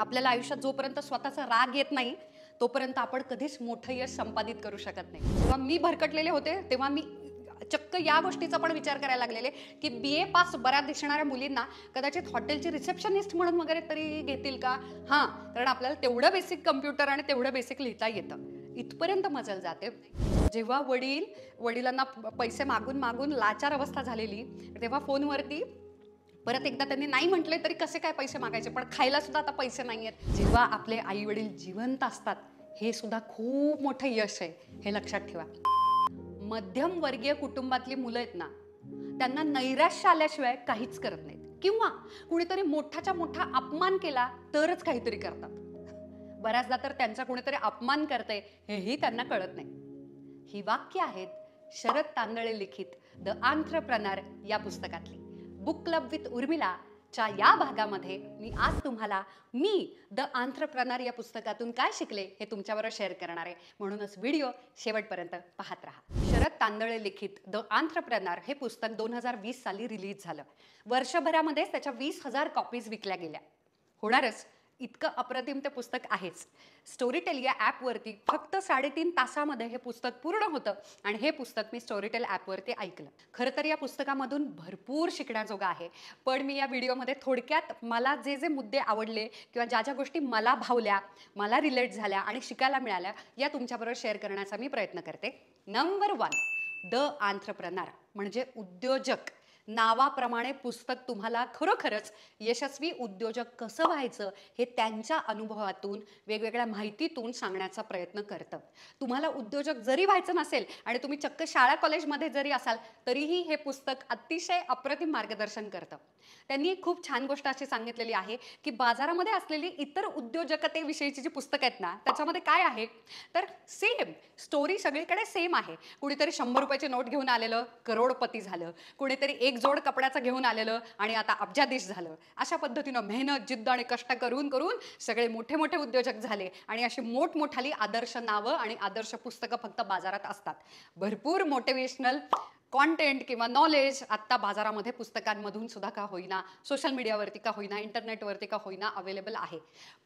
आपल्याला आयुष्यात जोपर्यंत स्वतःचा राग येत नाही तोपर्यंत आपण कधीच मोठं यश संपादित करू शकत नाही जेव्हा मी भरकटलेले होते तेव्हा मी चक्क या गोष्टीचा पण विचार करायला लागलेले की बी ए पास बऱ्याच दिसणाऱ्या मुलींना कदाचित हॉटेलची रिसेप्शनिस्ट म्हणून वगैरे तरी घेतील का हां कारण आपल्याला तेवढं बेसिक कम्प्युटर आणि तेवढं बेसिक लिहिता येतं इथपर्यंत मजल जाते जेव्हा वडील वडिलांना पैसे मागून मागून लाचार अवस्था झालेली तेव्हा फोनवरती परत एकदा त्यांनी नाही म्हटले तरी कसे काय पैसे मागायचे पण खायला सुद्धा आता पैसे नाही आहेत जेव्हा आपले आई वडील जिवंत असतात हे सुद्धा खूप मोठं यश आहे हे लक्षात ठेवा मध्यमवर्गीय कुटुंबातली मुलं आहेत ना त्यांना नैराश्य आल्याशिवाय काहीच करत नाहीत किंवा कुणीतरी मोठाच्या मोठा अपमान केला तरच काहीतरी करतात बऱ्याचदा तर त्यांचा कुणीतरी अपमान करते हेही त्यांना कळत नाही ही वाक्य आहेत शरद तांदळे लिखित द आंथ्रप्रनार या पुस्तकातली बुक क्लब विथ उर्मिला च्या या भागामध्ये मी आज तुम्हाला मी द आंथ्रप्रनर या पुस्तकातून काय शिकले हे तुमच्याबरोबर शेअर करणार आहे म्हणूनच व्हिडिओ शेवटपर्यंत पाहत राहा शरद तांदळे लिखित द आंथ्रप्रनर हे पुस्तक दोन हजार वीस साली रिलीज झालं वर्षभरामध्येच त्याच्या वीस हजार कॉपीज विकल्या गेल्या होणारच इतकं अप्रतिम ते पुस्तक आहेच स्टोरीटेल या ॲपवरती फक्त साडेतीन तासामध्ये हे पुस्तक पूर्ण होतं आणि हे पुस्तक मी स्टोरीटेल ॲपवरती ऐकलं खरं तर या पुस्तकामधून भरपूर शिकण्याजोगं आहे पण मी या व्हिडिओमध्ये थोडक्यात मला जे जे मुद्दे आवडले किंवा ज्या ज्या गोष्टी मला भावल्या मला रिलेट झाल्या आणि शिकायला मिळाल्या या तुमच्याबरोबर शेअर करण्याचा मी प्रयत्न करते नंबर वन द आंत्रप्रनार म्हणजे उद्योजक नावाप्रमाणे पुस्तक तुम्हाला खरोखरच यशस्वी उद्योजक कसं व्हायचं हे त्यांच्या अनुभवातून वेगवेगळ्या माहितीतून सांगण्याचा प्रयत्न करतं तुम्हाला उद्योजक जरी व्हायचं नसेल आणि तुम्ही चक्क शाळा कॉलेजमध्ये जरी असाल तरीही हे पुस्तक अतिशय अप्रतिम मार्गदर्शन करतं त्यांनी खूप छान गोष्ट अशी सांगितलेली आहे की बाजारामध्ये असलेली इतर उद्योजकतेविषयीची जी पुस्तकं आहेत ना त्याच्यामध्ये काय आहे तर सेम स्टोरी सगळीकडे सेम आहे कुणीतरी शंभर रुपयाचे नोट घेऊन आलेलं करोडपती झालं कुणीतरी एक जोड कपड्याचं घेऊन आलेलं आणि आता अब्जादेश झालं अशा पद्धतीनं मेहनत जिद्द आणि कष्ट करून करून सगळे मोठे मोठे उद्योजक झाले आणि अशी मोठमोठाली आदर्श नावं आणि आदर्श पुस्तकं फक्त बाजारात असतात भरपूर मोटिवेशनल कॉन्टेंट किंवा नॉलेज आत्ता बाजारामध्ये पुस्तकांमधून सुद्धा का होईना सोशल मीडियावरती का होईना इंटरनेटवरती का होईना अवेलेबल आहे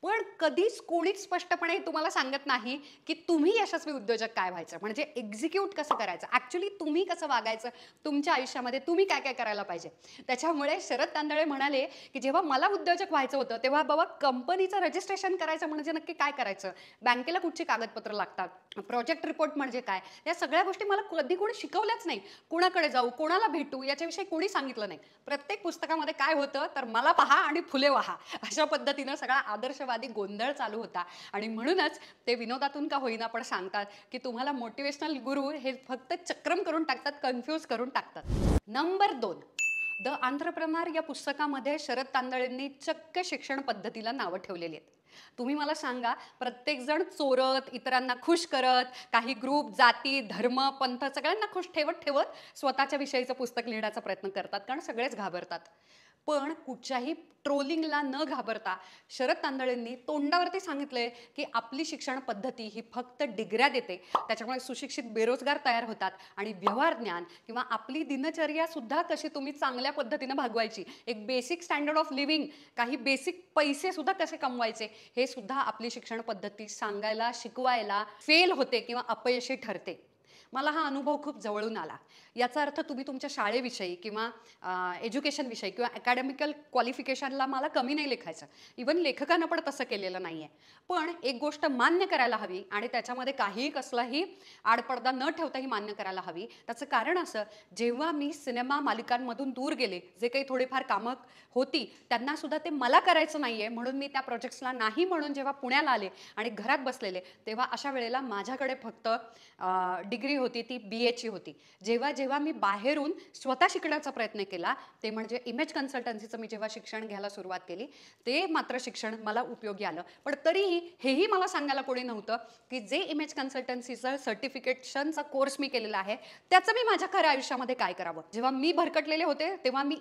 पण कधीच कोणीच स्पष्टपणे तुम्हाला सांगत नाही की तुम्ही यशस्वी उद्योजक काय व्हायचं म्हणजे एक्झिक्यूट कसं करायचं ॲक्च्युली तुम्ही कसं वागायचं तुमच्या आयुष्यामध्ये तुम्ही काय काय करायला पाहिजे त्याच्यामुळे शरद तांदळे म्हणाले की जेव्हा मला उद्योजक व्हायचं होतं तेव्हा बाबा कंपनीचं रजिस्ट्रेशन करायचं म्हणजे नक्की काय करायचं बँकेला कुठची कागदपत्र लागतात प्रोजेक्ट रिपोर्ट म्हणजे काय या सगळ्या गोष्टी मला कधी कोणी शिकवल्याच नाही कोणाकडे जाऊ कोणाला भेटू याच्याविषयी कोणी सांगितलं नाही प्रत्येक पुस्तकामध्ये काय होतं तर मला पहा आणि फुले व्हा अशा पद्धतीनं सगळा आदर्शवादी गोंधळ चालू होता आणि म्हणूनच ते विनोदातून का होईना पण सांगतात की तुम्हाला मोटिवेशनल गुरु हे फक्त चक्रम करून टाकतात कन्फ्युज करून टाकतात नंबर दोन द आंध्रप्रनार या पुस्तकामध्ये शरद तांदळेंनी चक्क शिक्षण पद्धतीला नावं ठेवलेली आहेत तुम्ही मला सांगा प्रत्येकजण चोरत इतरांना खुश करत काही ग्रुप जाती धर्म पंथ सगळ्यांना खुश ठेवत ठेवत स्वतःच्या विषयीचं पुस्तक लिहिण्याचा प्रयत्न करतात कारण सगळेच घाबरतात पण कुठच्याही ट्रोलिंगला न घाबरता शरद तांदळेंनी तोंडावरती सांगितलंय की आपली शिक्षण पद्धती ही फक्त डिग्र्या देते त्याच्यामुळे सुशिक्षित बेरोजगार तयार होतात आणि व्यवहार ज्ञान किंवा आपली दिनचर्या सुद्धा कशी तुम्ही चांगल्या पद्धतीनं भागवायची एक बेसिक स्टँडर्ड ऑफ लिव्हिंग काही बेसिक पैसे सुद्धा कसे कमवायचे हे सुद्धा आपली शिक्षण पद्धती सांगायला शिकवायला फेल होते किंवा अपयशी ठरते मला हा अनुभव खूप जवळून आला याचा अर्थ तुम्ही तुमच्या शाळेविषयी किंवा एज्युकेशनविषयी किंवा अकॅडमिकल क्वालिफिकेशनला मला कमी नाही लेखायचं इवन लेखकानं पण तसं केलेलं नाही आहे पण एक गोष्ट मान्य करायला हवी आणि त्याच्यामध्ये काहीही कसलाही आडपडदा न ठेवता ही मान्य करायला हवी त्याचं कारण असं जेव्हा मी सिनेमा मालिकांमधून दूर गेले जे काही थोडेफार कामं होती त्यांना सुद्धा ते मला करायचं नाही आहे म्हणून मी त्या प्रोजेक्ट्सला नाही म्हणून जेव्हा पुण्याला आले आणि घरात बसलेले तेव्हा अशा वेळेला माझ्याकडे फक्त डिग्री होती ती बी एची होती जेव्हा जेव्हा मी बाहेरून स्वतः शिकण्याचा प्रयत्न केला ते म्हणजे इमेज कन्सल्टन्सीचं मी जेव्हा शिक्षण घ्यायला सुरुवात केली ते मात्र शिक्षण मला उपयोगी आलं पण तरीही हेही मला सांगायला कोणी नव्हतं की जे इमेज कन्सल्टन्सीचं सर्टिफिकेशनचा कोर्स मी केलेला आहे त्याचं मी माझ्या खऱ्या आयुष्यामध्ये काय करावं जेव्हा मी भरकटलेले होते तेव्हा मी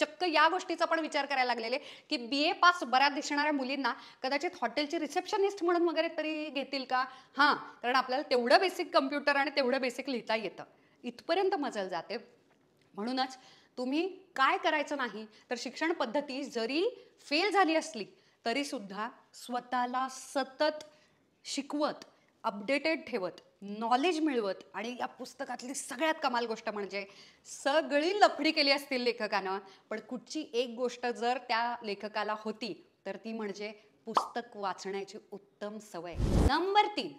चक्क या गोष्टीचा पण विचार करायला लागलेले की बी ए पास बऱ्याच दिसणाऱ्या मुलींना कदाचित हॉटेलची रिसेप्शनिस्ट म्हणून वगैरे तरी घेतील का हां कारण आपल्याला तेवढं बेसिक कम्प्युटर आणि तेवढं बेसिक लिहिता येतं इथपर्यंत मजल जाते म्हणूनच तुम्ही काय करायचं नाही तर शिक्षण पद्धती जरी फेल झाली असली तरीसुद्धा स्वतःला सतत शिकवत अपडेटेड ठेवत नॉलेज मिळवत आणि या पुस्तकातली सगळ्यात कमाल गोष्ट म्हणजे सगळी लफडी केली असतील लेखकानं पण कुठची एक गोष्ट जर त्या लेखकाला होती तर ती म्हणजे पुस्तक वाचण्याची उत्तम सवय नंबर तीन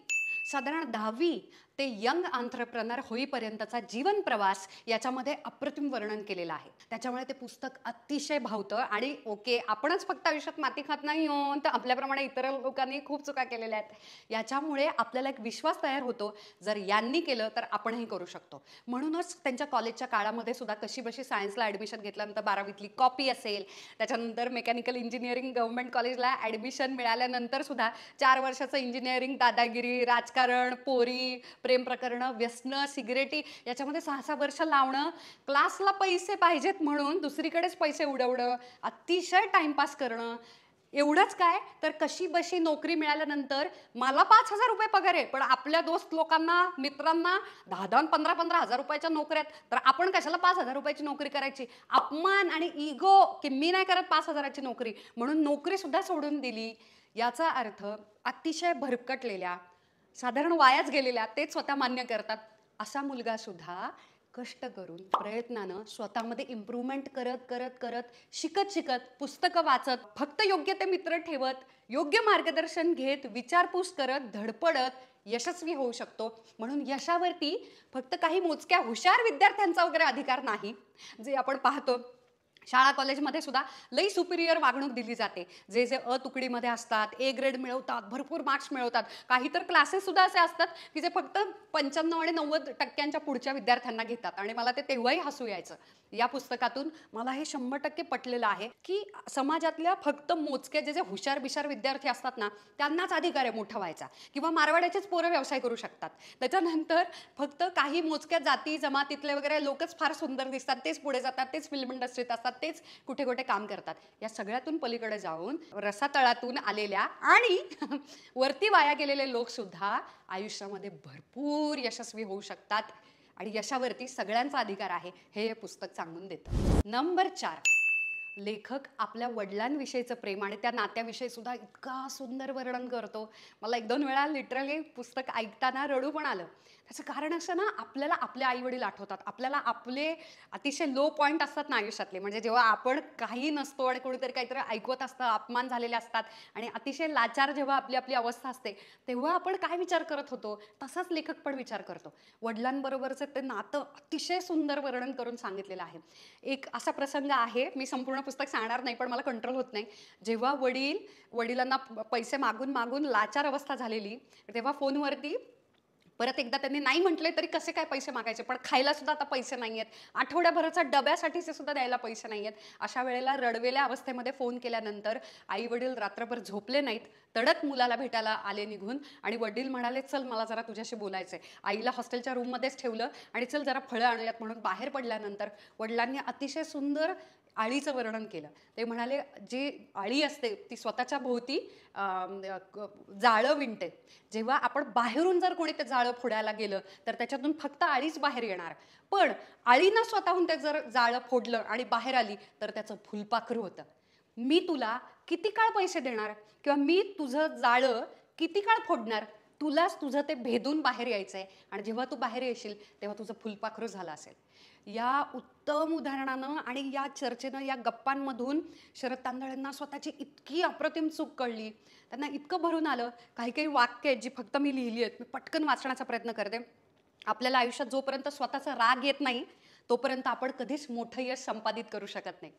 साधारण दहावी ते यंग आंत्रप्रनर होईपर्यंतचा जीवन प्रवास याच्यामध्ये अप्रतिम वर्णन केलेलं आहे त्याच्यामुळे ते पुस्तक अतिशय भावतं आणि ओके आपणच फक्त आयुष्यात माती खात नाही हो तर आपल्याप्रमाणे इतर लोकांनी खूप चुका केलेल्या आहेत याच्यामुळे आपल्याला एक विश्वास तयार होतो जर यांनी केलं तर आपणही करू शकतो म्हणूनच त्यांच्या कॉलेजच्या काळामध्ये सुद्धा कशी बशी सायन्सला ॲडमिशन घेतल्यानंतर बारावीतली कॉपी असेल त्याच्यानंतर मेकॅनिकल इंजिनिअरिंग गव्हर्मेंट कॉलेजला ॲडमिशन मिळाल्यानंतर सुद्धा चार वर्षाचं इंजिनिअरिंग दादागिरी राजकारण पोरी प्रेम प्रकरणं व्यसनं सिगरेटी याच्यामध्ये सहा सहा वर्ष लावणं क्लासला पैसे पाहिजेत म्हणून दुसरीकडेच पैसे उडवणं अतिशय टाइमपास करणं एवढंच काय तर कशी बशी नोकरी मिळाल्यानंतर मला पाच हजार रुपये पगार आहे पण आपल्या दोस्त लोकांना मित्रांना दहा दहा पंधरा पंधरा हजार रुपयाच्या नोकऱ्यात तर आपण कशाला पाच हजार रुपयाची नोकरी करायची अपमान आणि इगो की मी नाही करत पाच हजाराची नोकरी म्हणून नोकरीसुद्धा सोडून दिली याचा अर्थ अतिशय भरकटलेल्या साधारण वायाच गेलेल्या तेच स्वतः मान्य करतात असा मुलगा सुद्धा कष्ट करून प्रयत्नानं स्वतःमध्ये इम्प्रूव्हमेंट करत करत करत शिकत शिकत पुस्तकं वाचत फक्त योग्य ते मित्र ठेवत योग्य मार्गदर्शन घेत विचारपूस करत धडपडत यशस्वी होऊ शकतो म्हणून यशावरती फक्त काही मोजक्या हुशार विद्यार्थ्यांचा वगैरे अधिकार नाही जे आपण पाहतो शाळा कॉलेजमध्ये सुद्धा लई सुपिरियर वागणूक दिली जाते जे जे अ तुकडीमध्ये असतात ए ग्रेड मिळवतात भरपूर मार्क्स मिळवतात काही तर सुद्धा असे असतात की जे फक्त पंच्याण्णव आणि नव्वद टक्क्यांच्या पुढच्या विद्यार्थ्यांना घेतात आणि मला ते तेव्हाही हसू यायचं या पुस्तकातून मला हे शंभर टक्के पटलेलं आहे की समाजातल्या फक्त मोजके जे जे हुशार बिशार विद्यार्थी असतात ना त्यांनाच अधिकार आहे मोठा व्हायचा किंवा मारवाड्याचेच पोरं व्यवसाय करू शकतात त्याच्यानंतर फक्त काही मोजक्या जाती जमातीतले वगैरे लोकच फार सुंदर दिसतात तेच पुढे जातात तेच फिल्म इंडस्ट्रीत असतात तेच कुठे कुठे काम करतात या सगळ्यातून पलीकडे जाऊन रसातळातून आलेल्या आणि वरती वाया गेलेले लोकसुद्धा आयुष्यामध्ये भरपूर यशस्वी होऊ शकतात आणि यशावरती सगळ्यांचा अधिकार आहे हे हे पुस्तक सांगून देतं नंबर चार लेखक आपल्या वडिलांविषयीचं प्रेम आणि त्या नात्याविषयी सुद्धा इतका सुंदर वर्णन करतो मला एक दोन वेळा लिटरली पुस्तक ऐकताना रडू पण आलं त्याचं कारण असं ना आपल्याला आपले आई वडील आठवतात आपल्याला आपले अतिशय लो पॉईंट असतात ना आयुष्यातले म्हणजे जेव्हा आपण काही नसतो आणि कोणीतरी काहीतरी ऐकवत असतं अपमान झालेले असतात आणि अतिशय लाचार जेव्हा आपली आपली अवस्था असते तेव्हा आपण काय विचार करत होतो तसाच लेखक पण विचार करतो वडिलांबरोबरचं ते नातं अतिशय सुंदर वर्णन करून सांगितलेलं आहे एक असा प्रसंग आहे मी संपूर्ण पुस्तक सांगणार नाही पण मला कंट्रोल होत नाही जेव्हा वडील वडिलांना पैसे मागून मागून लाचार अवस्था झालेली तेव्हा फोनवरती परत एकदा त्यांनी नाही म्हटले तरी कसे काय पैसे मागायचे पण खायला सुद्धा आता पैसे नाही आहेत आठवड्याभराचा डब्यासाठीचे सुद्धा द्यायला पैसे नाही आहेत अशा वेळेला रडवेल्या अवस्थेमध्ये फोन केल्यानंतर आई वडील रात्रभर झोपले नाहीत तडक मुलाला भेटायला आले निघून आणि वडील म्हणाले चल मला जरा तुझ्याशी बोलायचं आईला हॉस्टेलच्या रूममध्येच ठेवलं आणि चल जरा फळं आणूयात म्हणून बाहेर पडल्यानंतर वडिलांनी अतिशय सुंदर आळीचं वर्णन केलं ते म्हणाले जी आळी असते ती स्वतःच्या भोवती जाळं विणते जेव्हा आपण बाहेरून जर कोणी ते जाळं फोडायला गेलं तर त्याच्यातून फक्त आळीच बाहेर येणार पण आळीनं स्वतःहून ते जर जाळं फोडलं आणि बाहेर आली तर त्याचं फुलपाखरू होतं मी तुला किती काळ पैसे देणार किंवा मी तुझं जाळं किती काळ फोडणार तुलाच तुझं ते भेदून बाहेर यायचं आहे आणि जेव्हा तू बाहेर येशील तेव्हा तुझं फुलपाखरू झालं असेल या उत्तम उदाहरणानं आणि या चर्चेनं या गप्पांमधून शरद तांदळांना स्वतःची इतकी अप्रतिम चूक कळली त्यांना इतकं भरून आलं काही काही वाक्य आहेत जी फक्त मी लिहिली आहेत मी पटकन वाचण्याचा प्रयत्न करते आपल्याला आयुष्यात जोपर्यंत स्वतःचा राग येत नाही तोपर्यंत आपण कधीच मोठं यश संपादित करू शकत नाही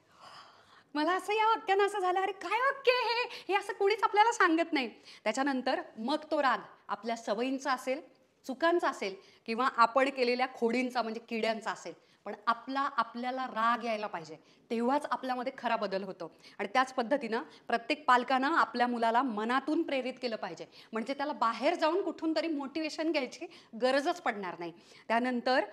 मला असं या वाक्यानं असं झालं अरे काय वाक्य हे हे असं कोणीच आपल्याला सांगत नाही त्याच्यानंतर मग तो राग आपल्या सवयींचा असेल चुकांचा असेल किंवा आपण केलेल्या खोडींचा म्हणजे किड्यांचा असेल पण आपला आपल्याला राग यायला पाहिजे तेव्हाच आपल्यामध्ये खरा बदल होतो आणि त्याच पद्धतीनं प्रत्येक पालकानं आपल्या मुलाला मनातून प्रेरित केलं पाहिजे म्हणजे त्याला बाहेर जाऊन कुठून तरी मोटिवेशन घ्यायची गरजच पडणार नाही त्यानंतर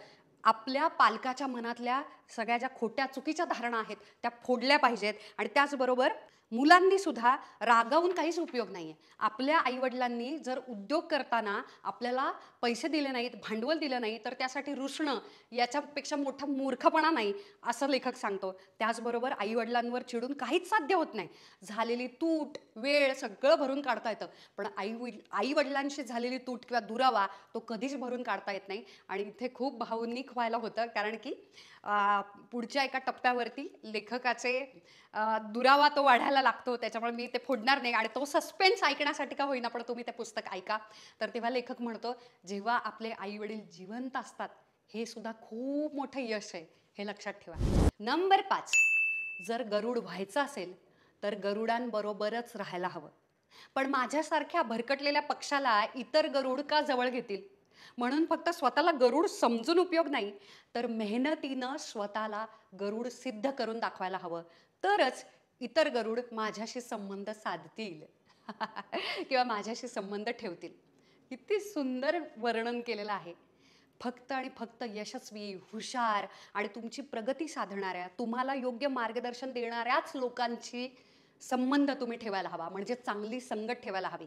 आपल्या पालकाच्या मनातल्या सगळ्या ज्या खोट्या चुकीच्या धारणा आहेत त्या फोडल्या पाहिजेत आणि त्याचबरोबर मुलांनी सुद्धा रागावून काहीच उपयोग नाही आहे आपल्या आईवडिलांनी जर उद्योग करताना आपल्याला पैसे दिले नाहीत भांडवल दिलं नाही तर त्यासाठी रुसणं याच्यापेक्षा मोठा मूर्खपणा नाही असं लेखक सांगतो त्याचबरोबर आईवडिलांवर चिडून काहीच साध्य होत नाही झालेली तूट वेळ सगळं भरून काढता येतं पण आई आईवडिलांशी झालेली तूट किंवा दुरावा तो कधीच भरून काढता येत नाही आणि इथे खूप भावनिक व्हायला होतं कारण की पुढच्या एका टप्प्यावरती लेखकाचे दुरावा तो वाढायला लागतो त्याच्यामुळे मी ते फोडणार नाही आणि तो सस्पेन्स ऐकण्यासाठी का होईना पण तुम्ही ते पुस्तक ऐका तर तेव्हा लेखक म्हणतो जेव्हा आपले आई वडील जिवंत असतात हे सुद्धा खूप मोठं यश आहे हे लक्षात ठेवा नंबर पाच जर गरुड व्हायचं असेल तर गरुडांबरोबरच राहायला हवं पण माझ्यासारख्या भरकटलेल्या पक्षाला इतर गरुड का जवळ घेतील म्हणून फक्त स्वतःला गरुड समजून उपयोग नाही तर मेहनतीनं स्वतःला गरुड सिद्ध करून दाखवायला हवं तरच इतर गरुड माझ्याशी संबंध साधतील किंवा माझ्याशी संबंध ठेवतील किती सुंदर वर्णन केलेलं आहे फक्त आणि फक्त यशस्वी हुशार आणि तुमची प्रगती साधणाऱ्या तुम्हाला योग्य मार्गदर्शन देणाऱ्याच लोकांची संबंध तुम्ही ठेवायला हवा म्हणजे चांगली संगत ठेवायला हवी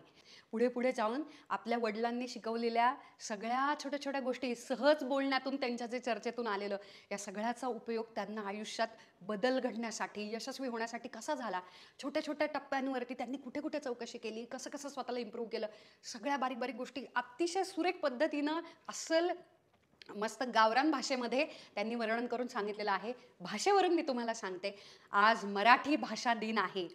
पुढे पुढे जाऊन आपल्या वडिलांनी शिकवलेल्या सगळ्या छोट्या छोट्या गोष्टी सहज बोलण्यातून त्यांच्या जे चर्चेतून आलेलं या सगळ्याचा उपयोग त्यांना आयुष्यात बदल घडण्यासाठी यशस्वी होण्यासाठी कसा झाला छोट्या छोट्या टप्प्यांवरती त्यांनी कुठे कुठे चौकशी केली कसं कसं स्वतःला इम्प्रूव्ह केलं सगळ्या बारीक बारीक गोष्टी अतिशय सुरेख पद्धतीनं असल मस्त गावरान भाषेमध्ये त्यांनी वर्णन करून सांगितलेलं आहे भाषेवरून मी तुम्हाला सांगते आज मराठी भाषा दिन आहे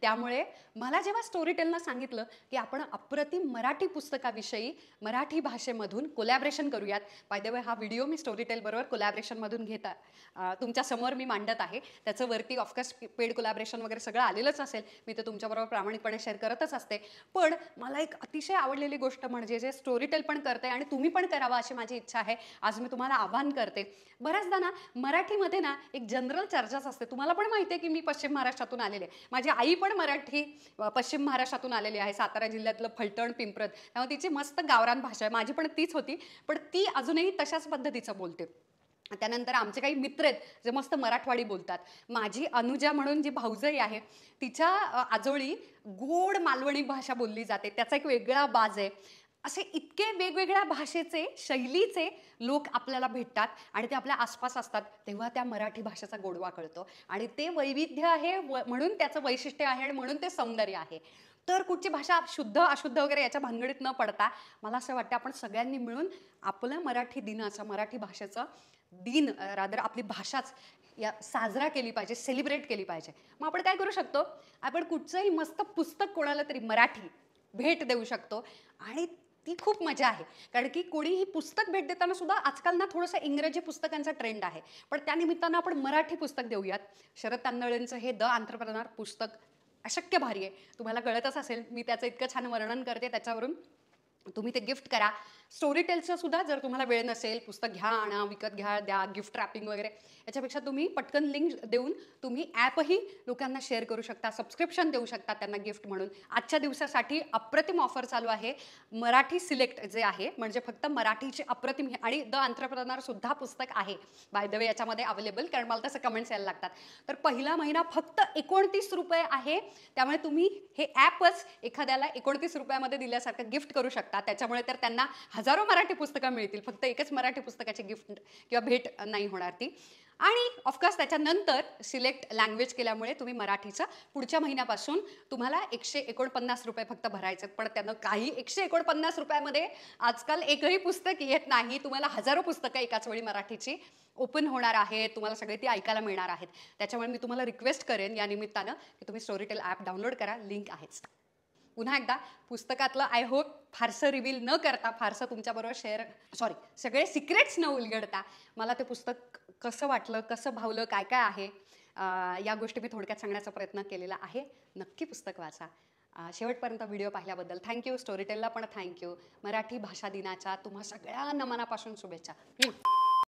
त्यामुळे मला जेव्हा स्टोरीटेलनं सांगितलं की आपण अप्रतिम मराठी पुस्तकाविषयी मराठी भाषेमधून कोलॅबरेशन करूयात वे हा व्हिडिओ मी स्टोरीटेलबरोबर कोलॅबरेशनमधून घेता समोर मी मांडत आहे त्याचं वरती ऑफकोर्स पेड कोलॅबरेशन वगैरे सगळं आलेलंच असेल मी ते तुमच्याबरोबर प्रामाणिकपणे शेअर करतच असते पण मला एक अतिशय आवडलेली गोष्ट म्हणजे जे स्टोरीटेल पण करते आणि तुम्ही पण करावा अशी माझी इच्छा आहे आज मी तुम्हाला आवाहन करते बऱ्याचदा ना मराठीमध्ये ना एक जनरल चर्चाच असते तुम्हाला पण माहिती आहे की मी पश्चिम महाराष्ट्रातून आलेले आहे माझी आई पण मराठी पश्चिम महाराष्ट्रातून आलेली आहे सातारा जिल्ह्यातलं फलटण पिंपरत त्यामुळे तिची मस्त गावरान भाषा आहे माझी पण तीच होती पण ती अजूनही तशाच पद्धतीचं बोलते त्यानंतर आमचे काही मित्र आहेत जे मस्त मराठवाडी बोलतात माझी अनुजा म्हणून जी भाऊजई आहे तिच्या आजोळी गोड मालवणी भाषा बोलली जाते त्याचा एक वेगळा बाज आहे असे इतके वेगवेगळ्या भाषेचे शैलीचे लोक आपल्याला भेटतात आणि ते आपल्या आसपास असतात तेव्हा त्या मराठी भाषेचा गोडवा कळतो आणि ते वैविध्य आहे व म्हणून त्याचं वैशिष्ट्य आहे आणि म्हणून ते सौंदर्य आहे तर कुठची भाषा शुद्ध अशुद्ध वगैरे याच्या भांगडीत न पडता मला असं वाटतं आपण सगळ्यांनी मिळून आपलं मराठी दिनाचं मराठी भाषेचं दिन रादर आपली भाषाच या साजरा केली पाहिजे सेलिब्रेट केली पाहिजे मग आपण काय करू शकतो आपण कुठचंही मस्त पुस्तक कोणाला तरी मराठी भेट देऊ शकतो आणि ती खूप मजा आहे कारण की कोणीही पुस्तक भेट देताना सुद्धा आजकाल ना थोडंसं इंग्रजी पुस्तकांचा ट्रेंड आहे पण त्यानिमित्तानं आपण मराठी पुस्तक देऊयात शरद तांदळेंचं हे द आंतरप्रनार पुस्तक अशक्य भारी आहे तुम्हाला कळतच असेल मी त्याचं इतकं छान वर्णन करते त्याच्यावरून तुम्ही ते गिफ्ट करा स्टोरी टेलचं सुद्धा जर तुम्हाला वेळ नसेल पुस्तक घ्या आणा विकत घ्या द्या गिफ्ट रॅपिंग वगैरे याच्यापेक्षा तुम्ही पटकन लिंक देऊन तुम्ही ॲपही लोकांना शेअर करू शकता सबस्क्रिप्शन देऊ शकता त्यांना गिफ्ट म्हणून आजच्या दिवसासाठी अप्रतिम ऑफर चालू आहे मराठी सिलेक्ट जे आहे म्हणजे फक्त मराठीचे अप्रतिम आणि द सुद्धा पुस्तक आहे बाय द वे याच्यामध्ये अवेलेबल कारण मला तसं कमेंट्स यायला लागतात तर पहिला महिना फक्त एकोणतीस रुपये आहे त्यामुळे तुम्ही हे ॲपच एखाद्याला एकोणतीस रुपयामध्ये दिल्यासारखं गिफ्ट करू शकता त्याच्यामुळे तर त्यांना हजारो मराठी पुस्तकं मिळतील फक्त एकच मराठी पुस्तकाची गिफ्ट किंवा भेट नाही होणार ती आणि ऑफकोर्स त्याच्यानंतर सिलेक्ट लँग्वेज केल्यामुळे तुम्ही मराठीचं पुढच्या महिन्यापासून तुम्हाला एकशे एकोणपन्नास रुपये फक्त भरायचे पण त्यानं काही एकशे एकोणपन्नास रुपयामध्ये आजकाल एकही पुस्तक येत नाही तुम्हाला हजारो पुस्तकं एकाच वेळी मराठीची ओपन होणार आहेत तुम्हाला सगळे ती ऐकायला मिळणार आहेत त्याच्यामुळे मी तुम्हाला रिक्वेस्ट करेन या निमित्तानं की तुम्ही स्टोरीटेल ॲप डाउनलोड करा लिंक आहेच पुन्हा एकदा पुस्तकातलं आय होप फारसं रिव्हील न करता फारसं तुमच्याबरोबर शेअर सॉरी सगळे सिक्रेट्स न उलगडता मला ते पुस्तक कसं वाटलं कसं भावलं काय काय आहे या गोष्टी मी थोडक्यात सांगण्याचा प्रयत्न केलेला आहे नक्की पुस्तक वाचा शेवटपर्यंत व्हिडिओ पाहिल्याबद्दल थँक्यू टेलला पण थँक्यू मराठी भाषा दिनाच्या तुम्हा सगळ्यांना नमनापासून शुभेच्छा